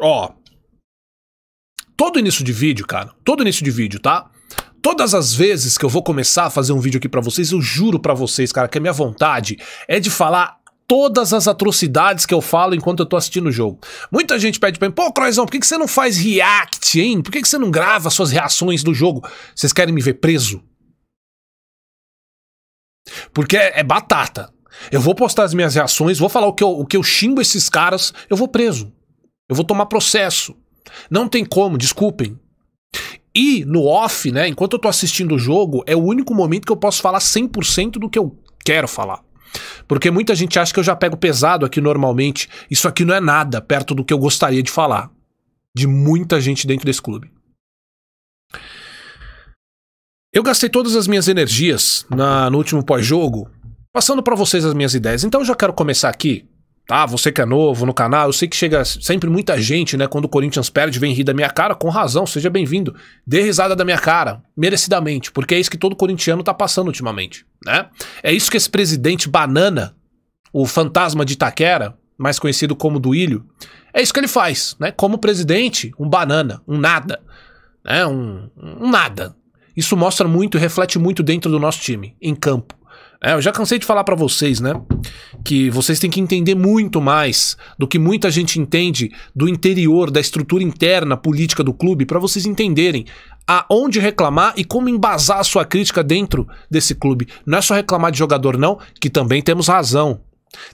Ó. Todo início de vídeo, cara. Todo início de vídeo, tá? Todas as vezes que eu vou começar a fazer um vídeo aqui para vocês, eu juro para vocês, cara, que a minha vontade é de falar todas as atrocidades que eu falo enquanto eu tô assistindo o jogo. Muita gente pede pra mim, pô, Croizão, por que, que você não faz react, hein? Por que, que você não grava suas reações do jogo? Vocês querem me ver preso? Porque é, é batata. Eu vou postar as minhas reações, vou falar o que eu, o que eu xingo esses caras, eu vou preso. Eu vou tomar processo. Não tem como, desculpem. E no off, né, enquanto eu tô assistindo o jogo, é o único momento que eu posso falar 100% do que eu quero falar. Porque muita gente acha que eu já pego pesado aqui normalmente. Isso aqui não é nada perto do que eu gostaria de falar. De muita gente dentro desse clube. Eu gastei todas as minhas energias na, no último pós-jogo, passando para vocês as minhas ideias. Então eu já quero começar aqui ah, você que é novo no canal, eu sei que chega sempre muita gente, né? Quando o Corinthians perde, vem rir da minha cara, com razão, seja bem-vindo. Dê risada da minha cara, merecidamente, porque é isso que todo corintiano tá passando ultimamente, né? É isso que esse presidente banana, o fantasma de Itaquera, mais conhecido como Duílio, é isso que ele faz, né? Como presidente, um banana, um nada, né? Um, um nada. Isso mostra muito e reflete muito dentro do nosso time, em campo. É, eu já cansei de falar para vocês, né? Que vocês têm que entender muito mais do que muita gente entende do interior, da estrutura interna política do clube, para vocês entenderem aonde reclamar e como embasar a sua crítica dentro desse clube. Não é só reclamar de jogador, não, que também temos razão.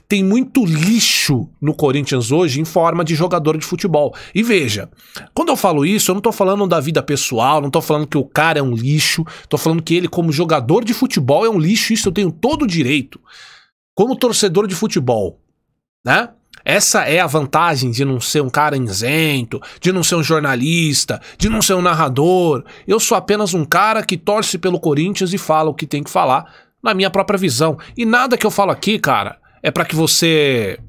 Tem muito lixo no Corinthians hoje em forma de jogador de futebol. E veja, quando eu falo isso, eu não tô falando da vida pessoal, não tô falando que o cara é um lixo, tô falando que ele, como jogador de futebol, é um lixo, isso eu tenho todo o direito. Como torcedor de futebol, né? Essa é a vantagem de não ser um cara isento, de não ser um jornalista, de não ser um narrador. Eu sou apenas um cara que torce pelo Corinthians e fala o que tem que falar na minha própria visão. E nada que eu falo aqui, cara, é para que você.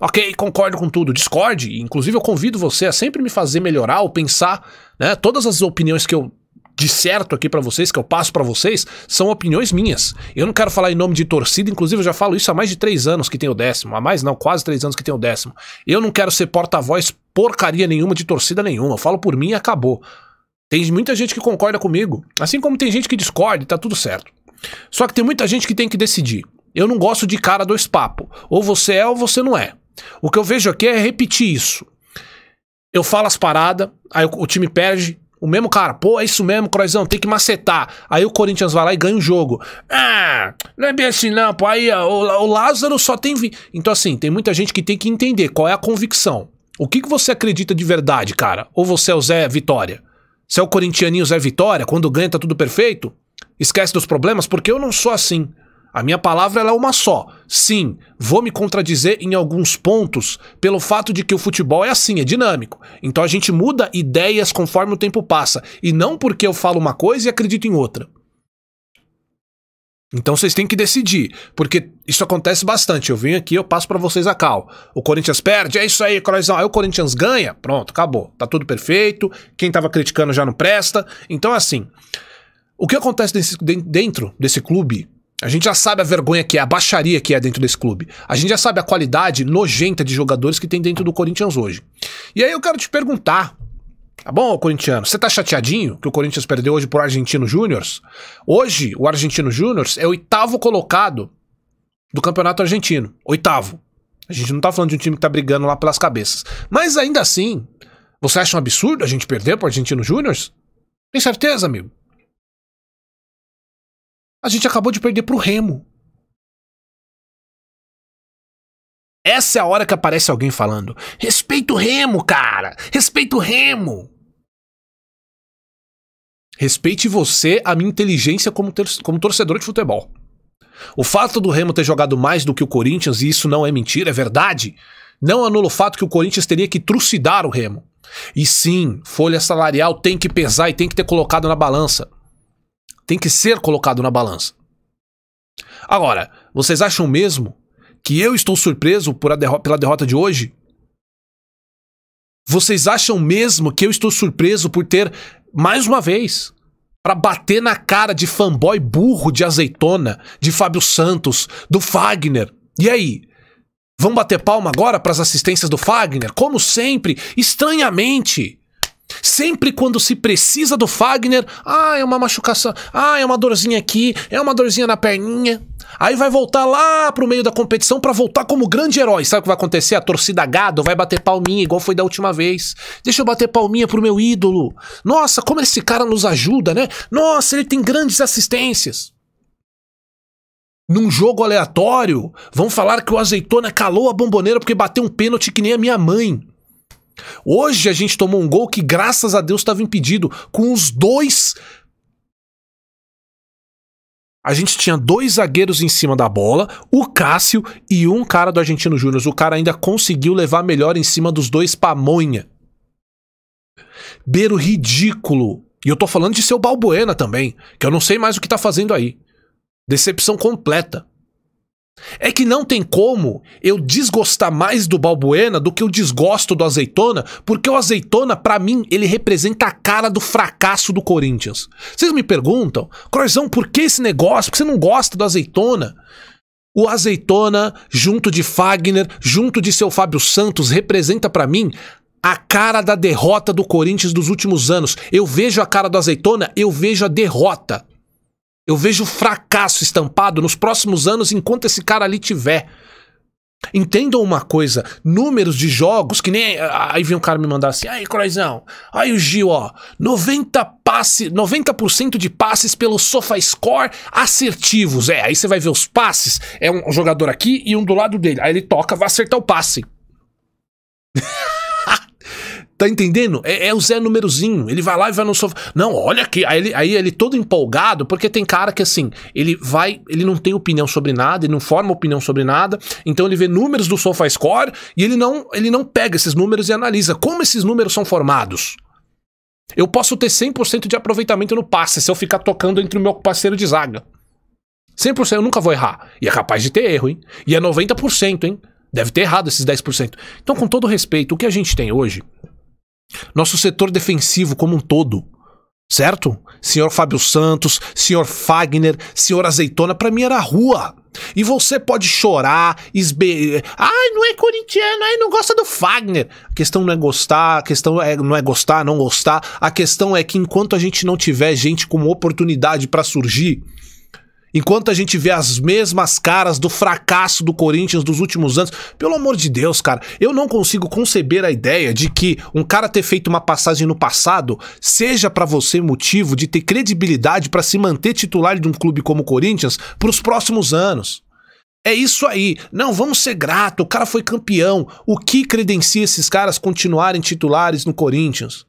Ok, concordo com tudo, discorde. Inclusive, eu convido você a sempre me fazer melhorar ou pensar, né? Todas as opiniões que eu disserto aqui para vocês, que eu passo para vocês, são opiniões minhas. Eu não quero falar em nome de torcida, inclusive eu já falo isso há mais de três anos que tem o décimo. Há mais não, quase três anos que tem o décimo. Eu não quero ser porta-voz porcaria nenhuma de torcida nenhuma. Eu falo por mim e acabou. Tem muita gente que concorda comigo, assim como tem gente que discorda e tá tudo certo. Só que tem muita gente que tem que decidir. Eu não gosto de cara dois papo. Ou você é ou você não é. O que eu vejo aqui é repetir isso. Eu falo as paradas, aí o, time perde, o mesmo cara, pô, é isso mesmo, Croizão, tem que macetar. Aí o Corinthians vai lá e ganha o jogo. Ah, não é bem assim não, pô. Aí o, o Lázaro só tem... Vi... Então assim, tem muita gente que tem que entender qual é a convicção. O que, que você acredita de verdade, cara? Ou você é o Zé Vitória? Se é o corintianinho Zé Vitória, quando ganha tá tudo perfeito? Esquece dos problemas? Porque eu não sou assim. A minha palavra é uma só. Sim, vou me contradizer em alguns pontos pelo fato de que o futebol é assim, é dinâmico. Então a gente muda ideias conforme o tempo passa e não porque eu falo uma coisa e acredito em outra. Então vocês têm que decidir, porque isso acontece bastante. Eu venho aqui, eu passo para vocês a cal. O Corinthians perde, é isso aí, Croizão. Aí o Corinthians ganha, pronto, acabou. Tá tudo perfeito. Quem tava criticando já não presta. Então assim, o que acontece desse, dentro desse clube a gente já sabe a vergonha que é, a baixaria que é dentro desse clube. A gente já sabe a qualidade nojenta de jogadores que tem dentro do Corinthians hoje. E aí eu quero te perguntar, Tá bom, corintiano? Você tá chateadinho que o Corinthians perdeu hoje pro Argentino Júnior? Hoje, o Argentino Júnior é o oitavo colocado do Campeonato Argentino. Oitavo. A gente não tá falando de um time que tá brigando lá pelas cabeças. Mas ainda assim, você acha um absurdo a gente perder pro Argentino Júnior? Tem certeza, amigo? A gente acabou de perder pro Remo. Essa é a hora que aparece alguém falando: respeita o Remo, cara! Respeita o Remo! Respeite você a minha inteligência como, ter, como torcedor de futebol. O fato do Remo ter jogado mais do que o Corinthians, e isso não é mentira, é verdade, não anula o fato que o Corinthians teria que trucidar o Remo. E sim, folha salarial tem que pesar e tem que ter colocado na balança tem que ser colocado na balança. Agora, vocês acham mesmo que eu estou surpreso derro pela derrota de hoje? Vocês acham mesmo que eu estou surpreso por ter, mais uma vez, para bater na cara de fanboy burro de azeitona, de Fábio Santos, do Fagner? E aí? Vão bater palma agora para as assistências do Fagner? Como sempre, estranhamente. Sempre quando se precisa do Fagner, ah, é uma machucação, ah, é uma dorzinha aqui, é uma dorzinha na perninha. Aí vai voltar lá pro meio da competição para voltar como grande herói. Sabe o que vai acontecer? A torcida gado vai bater palminha, igual foi da última vez. Deixa eu bater palminha pro meu ídolo. Nossa, como esse cara nos ajuda, né? Nossa, ele tem grandes assistências. Num jogo aleatório, vão falar que o azeitona calou a bomboneira porque bateu um pênalti que nem a minha mãe. Hoje a gente tomou um gol que, graças a Deus, estava impedido. Com os dois. A gente tinha dois zagueiros em cima da bola, o Cássio e um cara do Argentino Júnior. O cara ainda conseguiu levar melhor em cima dos dois pamonha. Beiro ridículo. E eu tô falando de seu Balbuena também, que eu não sei mais o que tá fazendo aí. Decepção completa. É que não tem como eu desgostar mais do Balbuena do que eu desgosto do Azeitona, porque o Azeitona, para mim, ele representa a cara do fracasso do Corinthians. Vocês me perguntam, Croizão, por que esse negócio? Por que você não gosta do Azeitona? O Azeitona, junto de Fagner, junto de seu Fábio Santos, representa para mim a cara da derrota do Corinthians dos últimos anos. Eu vejo a cara do Azeitona, eu vejo a derrota. Eu vejo fracasso estampado nos próximos anos enquanto esse cara ali tiver. Entendam uma coisa, números de jogos, que nem. Eh, aí vem um cara me mandar assim, aí, Croizão, aí o Gil, ó, 90 passe, 90% de passes pelo SofaScore assertivos. É, aí você vai ver os passes, é um jogador aqui e um do lado dele. Aí ele toca, vai acertar o passe. Tá entendendo? É, é, o Zé Númerozinho. Ele vai lá e vai no sofá. Não, olha aqui. Aí ele, aí ele todo empolgado, porque tem cara que assim, ele vai, ele não tem opinião sobre nada, ele não forma opinião sobre nada. Então ele vê números do SofaScore e ele não, ele não pega esses números e analisa como esses números são formados. Eu posso ter 100% de aproveitamento no passe se eu ficar tocando entre o meu parceiro de zaga. 100% eu nunca vou errar. E é capaz de ter erro, hein? E é 90%, hein? Deve ter errado esses 10%. Então, com todo respeito, o que a gente tem hoje nosso setor defensivo como um todo, certo? Senhor Fábio Santos, senhor Fagner, senhor Azeitona, para mim era rua. E você pode chorar, esbe... Ai, não é corintiano, ai, não gosta do Fagner. A questão não é gostar, a questão é, não é gostar, não gostar. A questão é que enquanto a gente não tiver gente com oportunidade para surgir, Enquanto a gente vê as mesmas caras do fracasso do Corinthians dos últimos anos, pelo amor de Deus, cara, eu não consigo conceber a ideia de que um cara ter feito uma passagem no passado seja para você motivo de ter credibilidade para se manter titular de um clube como o Corinthians para os próximos anos. É isso aí. Não, vamos ser grato. O cara foi campeão. O que credencia esses caras continuarem titulares no Corinthians?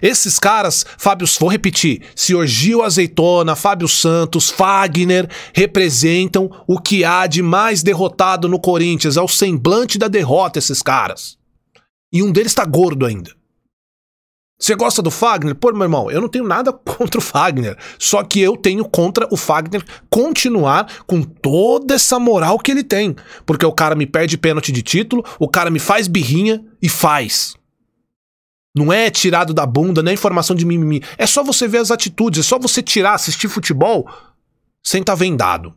Esses caras, Fábio, vou repetir, Sr. Gil Azeitona, Fábio Santos, Fagner, representam o que há de mais derrotado no Corinthians, é o semblante da derrota esses caras. E um deles tá gordo ainda. Você gosta do Fagner? Pô, meu irmão, eu não tenho nada contra o Fagner. Só que eu tenho contra o Fagner continuar com toda essa moral que ele tem. Porque o cara me perde pênalti de título, o cara me faz birrinha e faz. Não é tirado da bunda, não é informação de mimimi. É só você ver as atitudes, é só você tirar, assistir futebol sem estar tá vendado.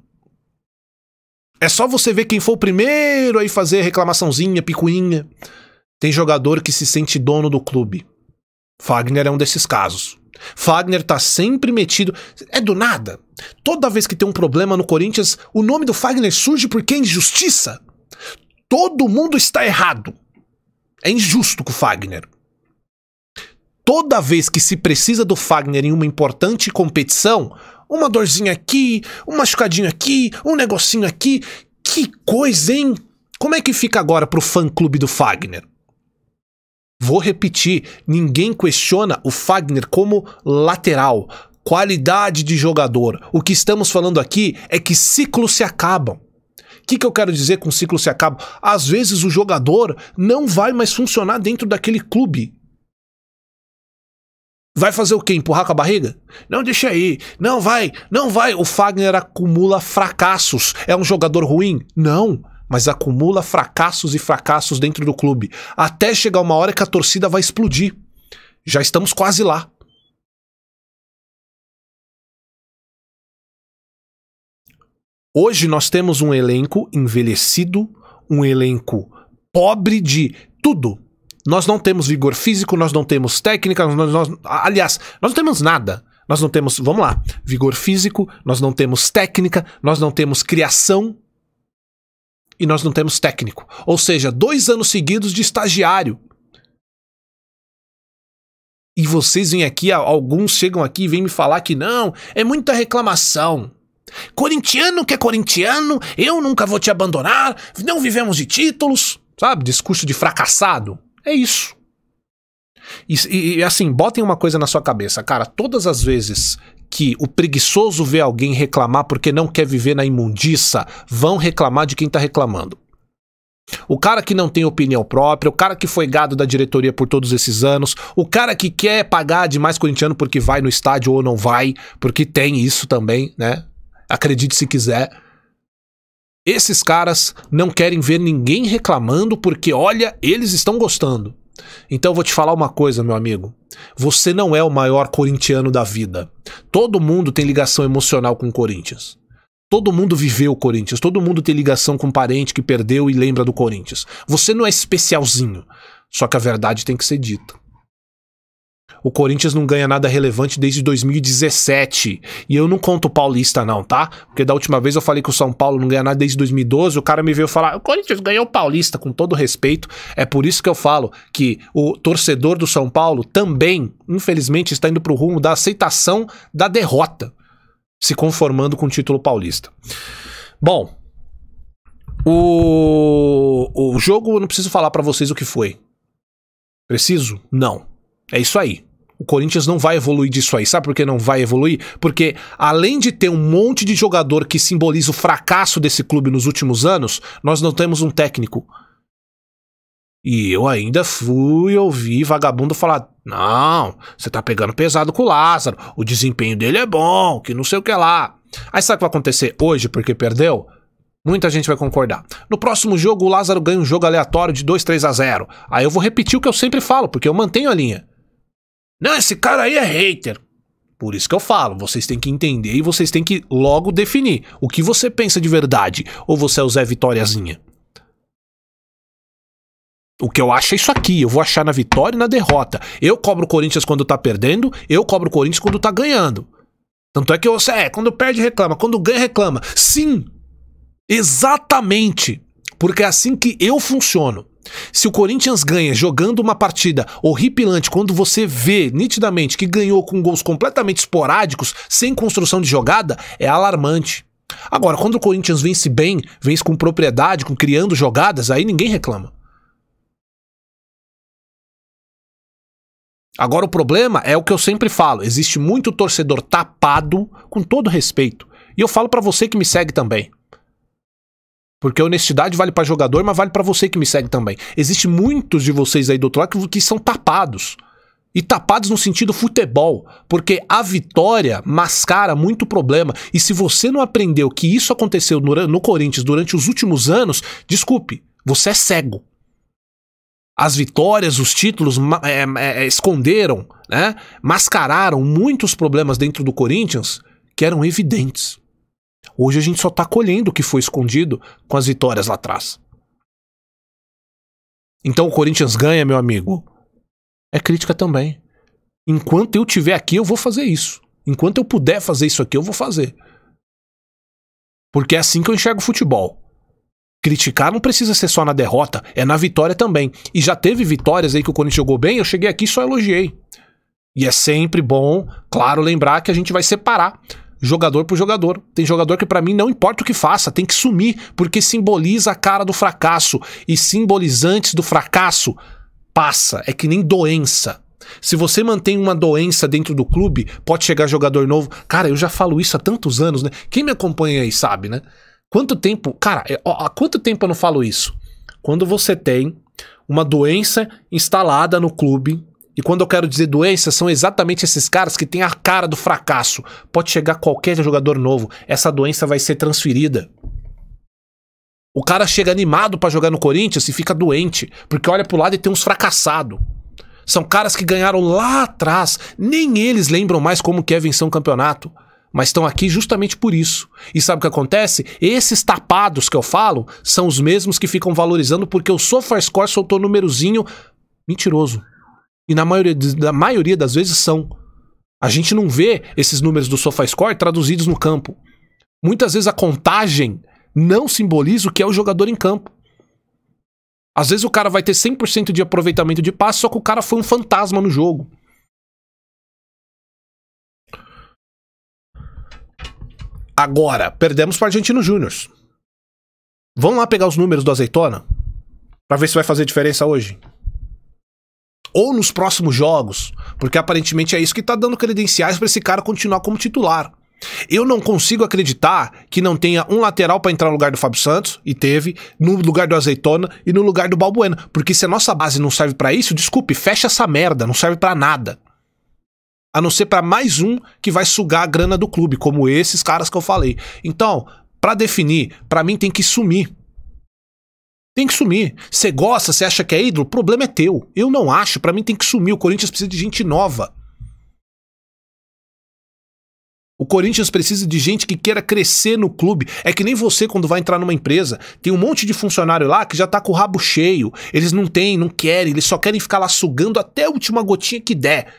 É só você ver quem foi o primeiro aí fazer reclamaçãozinha, picuinha. Tem jogador que se sente dono do clube. Fagner é um desses casos. Fagner tá sempre metido. É do nada. Toda vez que tem um problema no Corinthians, o nome do Fagner surge porque é injustiça. Todo mundo está errado. É injusto com o Fagner toda vez que se precisa do Fagner em uma importante competição, uma dorzinha aqui, um machucadinho aqui, um negocinho aqui. Que coisa, hein? Como é que fica agora pro fã-clube do Fagner? Vou repetir, ninguém questiona o Fagner como lateral, qualidade de jogador. O que estamos falando aqui é que ciclos se acabam. O que, que eu quero dizer com ciclos se acabam? Às vezes o jogador não vai mais funcionar dentro daquele clube Vai fazer o quê? Empurrar com a barriga? Não, deixa aí. Não vai, não vai. O Fagner acumula fracassos. É um jogador ruim? Não. Mas acumula fracassos e fracassos dentro do clube. Até chegar uma hora que a torcida vai explodir. Já estamos quase lá. Hoje nós temos um elenco envelhecido, um elenco pobre de tudo nós não temos vigor físico, nós não temos técnica, nós, nós, aliás, nós não temos nada. Nós não temos, vamos lá, vigor físico, nós não temos técnica, nós não temos criação e nós não temos técnico. Ou seja, dois anos seguidos de estagiário. E vocês vêm aqui, alguns chegam aqui e vêm me falar que não, é muita reclamação. Corintiano que é corintiano, eu nunca vou te abandonar, não vivemos de títulos, sabe? Discurso de fracassado. É isso. E, e, assim, botem uma coisa na sua cabeça, cara. Todas as vezes que o preguiçoso vê alguém reclamar porque não quer viver na imundiça, vão reclamar de quem tá reclamando. O cara que não tem opinião própria, o cara que foi gado da diretoria por todos esses anos, o cara que quer pagar demais corintiano porque vai no estádio ou não vai, porque tem isso também, né? Acredite se quiser. Esses caras não querem ver ninguém reclamando porque, olha, eles estão gostando. Então vou te falar uma coisa, meu amigo. Você não é o maior corintiano da vida. Todo mundo tem ligação emocional com o Corinthians. Todo mundo viveu o Corinthians, todo mundo tem ligação com um parente que perdeu e lembra do Corinthians. Você não é especialzinho. Só que a verdade tem que ser dita. O Corinthians não ganha nada relevante desde 2017. E eu não conto paulista, não, tá? Porque da última vez eu falei que o São Paulo não ganha nada desde 2012. O cara me veio falar: o Corinthians ganhou paulista, com todo respeito. É por isso que eu falo que o torcedor do São Paulo também, infelizmente, está indo para o rumo da aceitação da derrota, se conformando com o título paulista. Bom, o, o jogo eu não preciso falar para vocês o que foi. Preciso? Não. É isso aí. O Corinthians não vai evoluir disso aí. Sabe por que não vai evoluir? Porque além de ter um monte de jogador que simboliza o fracasso desse clube nos últimos anos, nós não temos um técnico. E eu ainda fui ouvir vagabundo falar: não, você tá pegando pesado com o Lázaro, o desempenho dele é bom, que não sei o que lá. Aí sabe o que vai acontecer hoje porque perdeu? Muita gente vai concordar. No próximo jogo, o Lázaro ganha um jogo aleatório de 2-3 a 0. Aí eu vou repetir o que eu sempre falo, porque eu mantenho a linha. Não, esse cara aí é hater. Por isso que eu falo, vocês têm que entender e vocês têm que logo definir o que você pensa de verdade. Ou você é o Zé Vitóriazinha? O que eu acho é isso aqui. Eu vou achar na vitória e na derrota. Eu cobro o Corinthians quando tá perdendo, eu cobro o Corinthians quando tá ganhando. Tanto é que você é, quando perde reclama, quando ganha reclama. Sim. Exatamente. Porque é assim que eu funciono. Se o Corinthians ganha jogando uma partida horripilante, quando você vê nitidamente que ganhou com gols completamente esporádicos, sem construção de jogada, é alarmante. Agora, quando o Corinthians vence bem, vence com propriedade, com criando jogadas, aí ninguém reclama. Agora o problema é o que eu sempre falo, existe muito torcedor tapado, com todo respeito. E eu falo para você que me segue também. Porque honestidade vale para jogador, mas vale para você que me segue também. Existe muitos de vocês aí do outro lado que, que são tapados. E tapados no sentido futebol, porque a vitória mascara muito problema. E se você não aprendeu que isso aconteceu no, no Corinthians durante os últimos anos, desculpe, você é cego. As vitórias, os títulos é, é, é, esconderam, né? mascararam muitos problemas dentro do Corinthians que eram evidentes. Hoje a gente só está colhendo o que foi escondido com as vitórias lá atrás. Então o Corinthians ganha, meu amigo. É crítica também. Enquanto eu estiver aqui, eu vou fazer isso. Enquanto eu puder fazer isso aqui, eu vou fazer. Porque é assim que eu enxergo o futebol. Criticar não precisa ser só na derrota, é na vitória também. E já teve vitórias aí que o Corinthians jogou bem, eu cheguei aqui e só elogiei. E é sempre bom, claro, lembrar que a gente vai separar jogador por jogador. Tem jogador que para mim não importa o que faça, tem que sumir, porque simboliza a cara do fracasso. E simbolizantes do fracasso passa, é que nem doença. Se você mantém uma doença dentro do clube, pode chegar jogador novo. Cara, eu já falo isso há tantos anos, né? Quem me acompanha aí sabe, né? Quanto tempo. Cara, é, há quanto tempo eu não falo isso? Quando você tem uma doença instalada no clube, e quando eu quero dizer doença, são exatamente esses caras que têm a cara do fracasso. Pode chegar qualquer jogador novo, essa doença vai ser transferida. O cara chega animado para jogar no Corinthians e fica doente, porque olha pro lado e tem uns fracassado. São caras que ganharam lá atrás, nem eles lembram mais como que é vencer um campeonato, mas estão aqui justamente por isso. E sabe o que acontece? Esses tapados que eu falo são os mesmos que ficam valorizando porque o SofaScore soltou um númerozinho mentiroso. E na maioria, na maioria das vezes são. A gente não vê esses números do SofaScore traduzidos no campo. Muitas vezes a contagem não simboliza o que é o jogador em campo. Às vezes o cara vai ter 100% de aproveitamento de passe, só que o cara foi um fantasma no jogo. Agora, perdemos para Argentino Júnior. Vamos lá pegar os números do Azeitona? para ver se vai fazer diferença hoje? ou nos próximos jogos, porque aparentemente é isso que está dando credenciais para esse cara continuar como titular. Eu não consigo acreditar que não tenha um lateral para entrar no lugar do Fábio Santos, e teve, no lugar do Azeitona e no lugar do Balbuena, porque se a nossa base não serve para isso, desculpe, fecha essa merda, não serve para nada. A não ser para mais um que vai sugar a grana do clube, como esses caras que eu falei. Então, para definir, para mim tem que sumir tem que sumir. Você gosta, você acha que é ídolo? O problema é teu. Eu não acho. Para mim tem que sumir. O Corinthians precisa de gente nova. O Corinthians precisa de gente que queira crescer no clube. É que nem você quando vai entrar numa empresa, tem um monte de funcionário lá que já tá com o rabo cheio. Eles não têm, não querem, eles só querem ficar lá sugando até a última gotinha que der.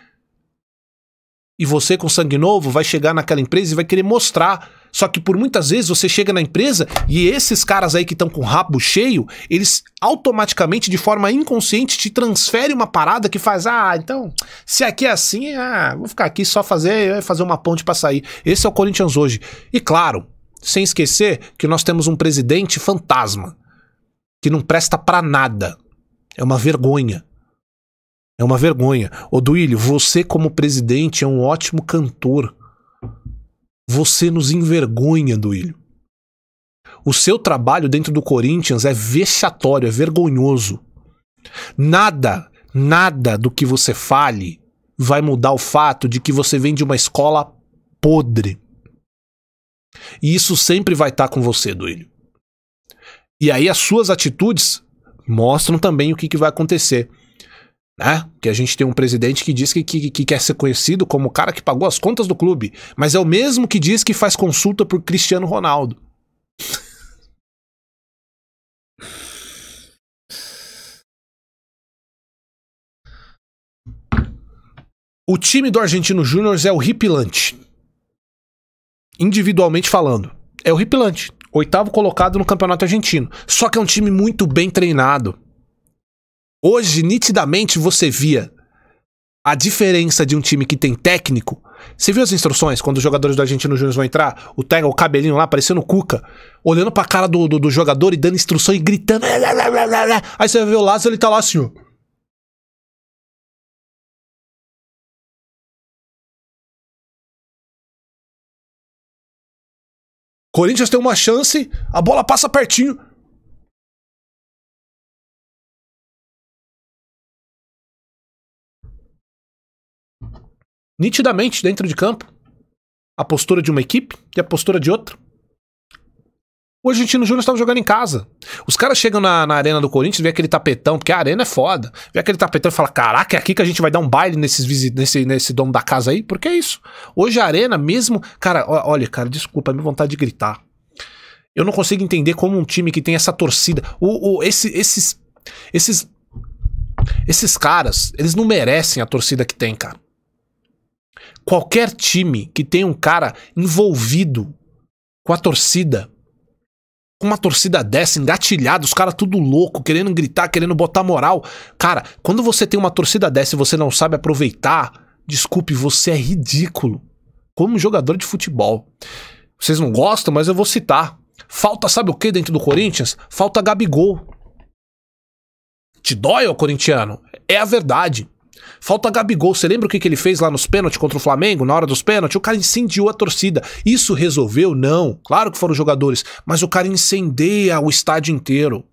E você com sangue novo vai chegar naquela empresa e vai querer mostrar só que por muitas vezes você chega na empresa e esses caras aí que estão com o rabo cheio, eles automaticamente, de forma inconsciente, te transferem uma parada que faz, ah, então, se aqui é assim, ah, vou ficar aqui só fazer, eh, fazer uma ponte para sair. Esse é o Corinthians hoje. E claro, sem esquecer que nós temos um presidente fantasma que não presta para nada. É uma vergonha. É uma vergonha. Duílio, você como presidente é um ótimo cantor. Você nos envergonha, Duílio. O seu trabalho dentro do Corinthians é vexatório, é vergonhoso. Nada, nada do que você fale vai mudar o fato de que você vem de uma escola podre. E isso sempre vai estar tá com você, Duílio. E aí as suas atitudes mostram também o que, que vai acontecer né? Que a gente tem um presidente que diz que, que, que, quer ser conhecido como o cara que pagou as contas do clube, mas é o mesmo que diz que faz consulta por Cristiano Ronaldo. O time do Argentino Júnior é o Ripilante. Individualmente falando, é o Ripilante, Oitavo colocado no Campeonato Argentino. Só que é um time muito bem treinado Hoje, nitidamente, você via a diferença de um time que tem técnico. Você viu as instruções quando os jogadores do Argentino Júnior vão entrar? O Tega, o cabelinho lá, parecendo o Cuca, olhando pra cara do, do, do, jogador e dando instrução e gritando. Aí você vê o Lázaro, ele tá lá assim, Corinthians tem uma chance, a bola passa pertinho. nitidamente dentro de campo a postura de uma equipe e a postura de outra. O Argentino Júnior estava jogando em casa. Os caras chegam na, na arena do Corinthians, vê aquele tapetão, porque a arena é foda. Vê aquele tapetão e fala: caraca, é aqui que a gente vai dar um baile nesses, nesse, nesse dono da casa aí? Porque é isso. Hoje a arena mesmo. Cara, olha, cara, desculpa, é minha vontade de gritar. Eu não consigo entender como um time que tem essa torcida. O, o, esse, esses. Esses. Esses caras, eles não merecem a torcida que tem, cara. Qualquer time que tem um cara envolvido com a torcida, com uma torcida dessa, engatilhado, os caras tudo louco, querendo gritar, querendo botar moral. Cara, quando você tem uma torcida dessa e você não sabe aproveitar, desculpe, você é ridículo. Como jogador de futebol. Vocês não gostam, mas eu vou citar. Falta sabe o que dentro do Corinthians? Falta Gabigol. Te dói, ô corintiano? É a verdade. Falta Gabigol. Você lembra o que, que ele fez lá nos pênaltis contra o Flamengo, na hora dos pênaltis? O cara incendiou a torcida. Isso resolveu? Não. Claro que foram os jogadores, mas o cara incendeia o estádio inteiro.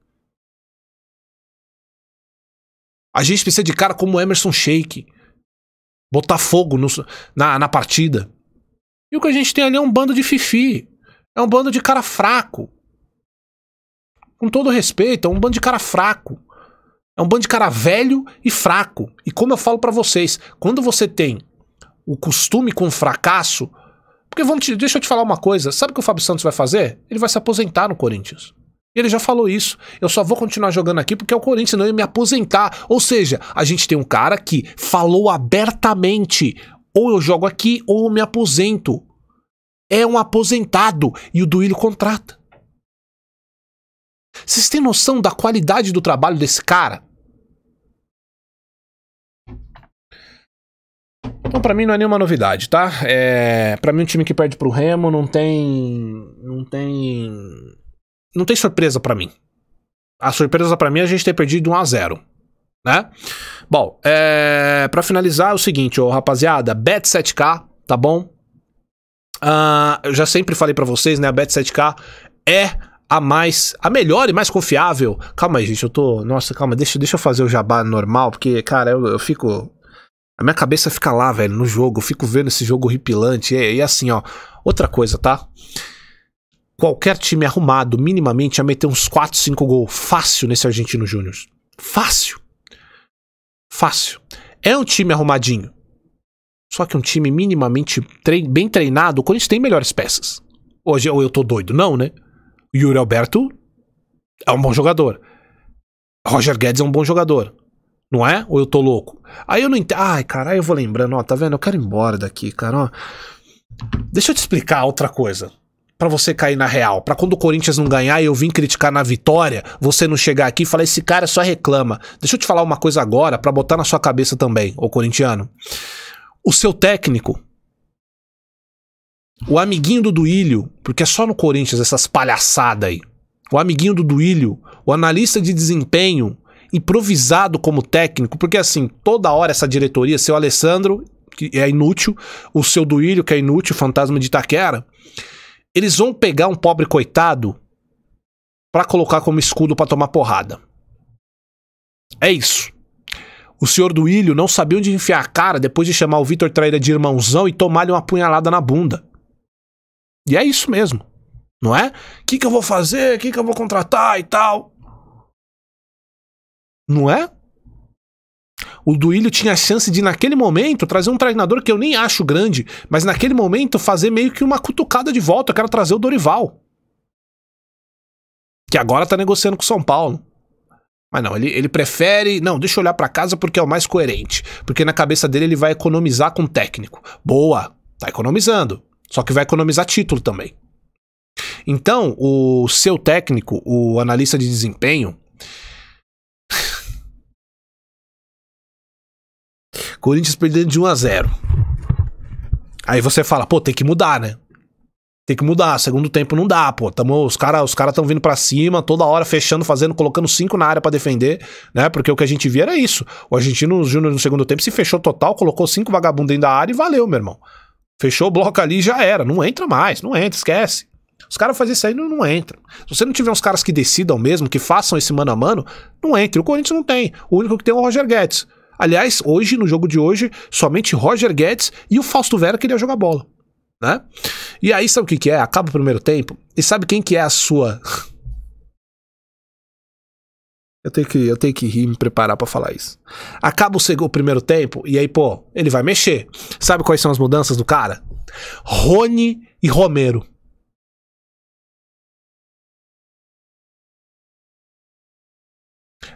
A gente precisa de cara como Emerson Sheik. Botar fogo no, na, na partida. E o que a gente tem ali é um bando de fifi. É um bando de cara fraco. Com todo respeito, é um bando de cara fraco. É um bando de cara velho e fraco. E como eu falo para vocês, quando você tem o costume com o fracasso, porque vamos te, deixa eu te falar uma coisa, sabe o que o Fábio Santos vai fazer? Ele vai se aposentar no Corinthians. Ele já falou isso. Eu só vou continuar jogando aqui porque é o Corinthians, senão eu ia me aposentar. Ou seja, a gente tem um cara que falou abertamente: ou eu jogo aqui ou eu me aposento. É um aposentado. E o Duílio contrata. Vocês têm noção da qualidade do trabalho desse cara? Então, para mim não é nenhuma novidade, tá? É, para mim um time que perde pro Remo não tem não tem não tem surpresa para mim. A surpresa para mim é a gente ter perdido 1 a 0, né? Bom, é, para finalizar é o seguinte, ô rapaziada, bet 7k, tá bom? Uh, eu já sempre falei para vocês, né? A bet 7k é a mais, a melhor e mais confiável. Calma aí, gente, eu tô. Nossa, calma, deixa, deixa eu fazer o jabá normal, porque, cara, eu, eu fico. A minha cabeça fica lá, velho, no jogo. Eu fico vendo esse jogo horripilante. E, e assim, ó. Outra coisa, tá? Qualquer time arrumado, minimamente, ia meter uns 4, 5 gols fácil nesse Argentino Júnior. Fácil. Fácil. É um time arrumadinho. Só que um time minimamente trein bem treinado, a gente tem melhores peças. Hoje ou eu tô doido, não, né? Yuri Alberto é um bom jogador. Roger Guedes é um bom jogador. Não é? Ou eu tô louco? Aí eu não entendo. Ai, caralho, eu vou lembrando, ó, tá vendo? Eu quero ir embora daqui, cara, ó. Deixa eu te explicar outra coisa. para você cair na real. para quando o Corinthians não ganhar e eu vim criticar na vitória, você não chegar aqui e falar, esse cara só reclama. Deixa eu te falar uma coisa agora para botar na sua cabeça também, ô corintiano. O seu técnico o amiguinho do Duílio, porque é só no Corinthians essas palhaçadas aí. O amiguinho do Duílio, o analista de desempenho, improvisado como técnico, porque assim, toda hora essa diretoria, seu Alessandro, que é inútil, o seu Duílio, que é inútil, fantasma de Itaquera, eles vão pegar um pobre coitado para colocar como escudo para tomar porrada. É isso. O senhor Duílio não sabia onde enfiar a cara depois de chamar o Vitor Traíra de irmãozão e tomar-lhe uma punhalada na bunda. E é isso mesmo, não é? O que, que eu vou fazer? O que, que eu vou contratar e tal? Não é? O Duílio tinha a chance de, naquele momento, trazer um treinador que eu nem acho grande, mas naquele momento fazer meio que uma cutucada de volta. Eu quero trazer o Dorival. Que agora tá negociando com o São Paulo. Mas não, ele, ele prefere. Não, deixa eu olhar para casa porque é o mais coerente. Porque na cabeça dele ele vai economizar com o técnico. Boa, tá economizando. Só que vai economizar título também. Então, o seu técnico, o analista de desempenho. Corinthians perdendo de 1 a 0. Aí você fala, pô, tem que mudar, né? Tem que mudar, segundo tempo não dá, pô. Tamo, os caras os cara estão vindo para cima toda hora, fechando, fazendo, colocando cinco na área para defender, né? Porque o que a gente via era isso. O argentino Júnior no segundo tempo se fechou total, colocou cinco vagabundos dentro da área e valeu, meu irmão. Fechou o bloco ali, já era. Não entra mais, não entra, esquece. Os caras fazem isso aí não, não entram. Se você não tiver uns caras que decidam mesmo, que façam esse mano a mano, não entra. O Corinthians não tem. O único que tem é o Roger Guedes. Aliás, hoje, no jogo de hoje, somente Roger Guedes e o Fausto Vera queriam jogar bola. Né? E aí, sabe o que, que é? Acaba o primeiro tempo. E sabe quem que é a sua eu tenho que, eu tenho que rir, me preparar para falar isso. Acaba o, o primeiro tempo e aí, pô, ele vai mexer. Sabe quais são as mudanças do cara? Rony e Romero.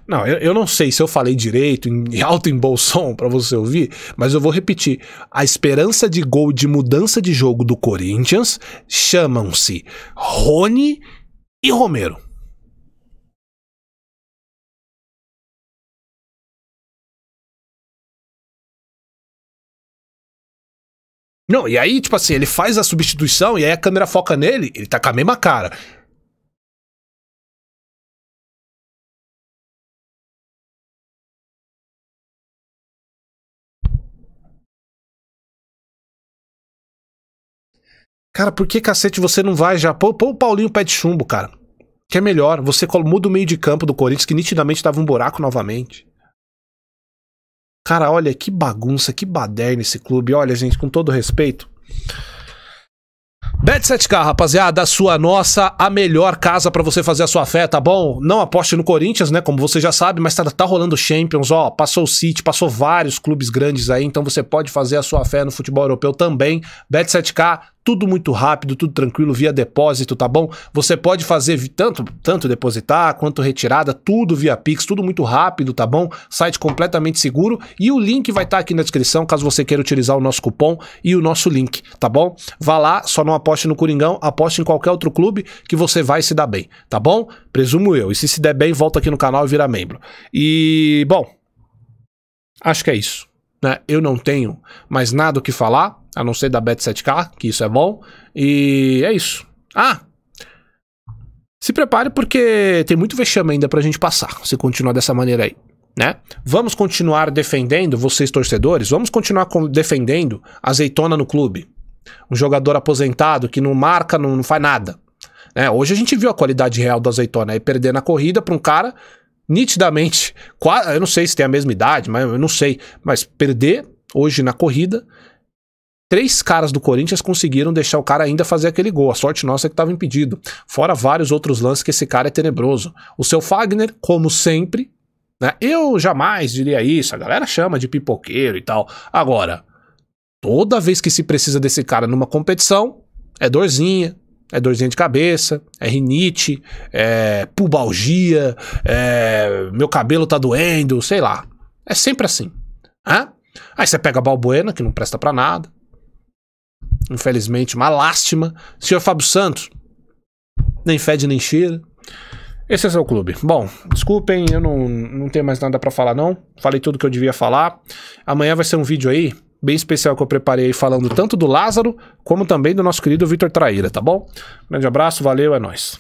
Não, eu, eu não sei se eu falei direito, em alto em bom som para você ouvir, mas eu vou repetir. A esperança de gol de mudança de jogo do Corinthians chamam-se Rony e Romero. Não, e aí, tipo assim, ele faz a substituição e aí a câmera foca nele, ele tá com a mesma cara. Cara, por que cacete você não vai já? pô o Paulinho pé de chumbo, cara. Que é melhor. Você muda o meio de campo do Corinthians, que nitidamente tava um buraco novamente. Cara, olha que bagunça, que baderna esse clube. Olha, gente, com todo respeito. Bet7k, rapaziada, a sua nossa, a melhor casa para você fazer a sua fé, tá bom? Não aposte no Corinthians, né, como você já sabe, mas tá, tá rolando Champions, ó, passou o City, passou vários clubes grandes aí, então você pode fazer a sua fé no futebol europeu também. Bet7k, tudo muito rápido, tudo tranquilo, via depósito, tá bom? Você pode fazer tanto, tanto depositar quanto retirada, tudo via Pix, tudo muito rápido, tá bom? Site completamente seguro e o link vai estar tá aqui na descrição caso você queira utilizar o nosso cupom e o nosso link, tá bom? Vá lá, só não aposte no Coringão, aposte em qualquer outro clube que você vai se dar bem, tá bom? Presumo eu. E se se der bem, volta aqui no canal e vira membro. E, bom, acho que é isso. Né? Eu não tenho mais nada o que falar a não ser da Bet7K, que isso é bom. E é isso. Ah! Se prepare porque tem muito vexame ainda pra gente passar, se continuar dessa maneira aí. Né? Vamos continuar defendendo, vocês torcedores, vamos continuar defendendo azeitona no clube. Um jogador aposentado que não marca, não, não faz nada. Né? Hoje a gente viu a qualidade real do azeitona e perder na corrida para um cara nitidamente, eu não sei se tem a mesma idade, mas eu não sei, mas perder hoje na corrida Três caras do Corinthians conseguiram deixar o cara ainda fazer aquele gol. A sorte nossa é que estava impedido. Fora vários outros lances que esse cara é tenebroso. O seu Fagner, como sempre, né? Eu jamais diria isso. A galera chama de pipoqueiro e tal. Agora, toda vez que se precisa desse cara numa competição, é dorzinha, é dorzinha de cabeça, é rinite, é pubalgia, é meu cabelo tá doendo, sei lá. É sempre assim. Hã? Aí você pega a Balbuena, que não presta para nada. Infelizmente, uma lástima. Senhor Fábio Santos, nem fede nem cheira. Esse é seu clube. Bom, desculpem, eu não, não tenho mais nada para falar não. Falei tudo que eu devia falar. Amanhã vai ser um vídeo aí bem especial que eu preparei falando tanto do Lázaro como também do nosso querido Vitor Traíra, tá bom? Grande abraço, valeu, é nós.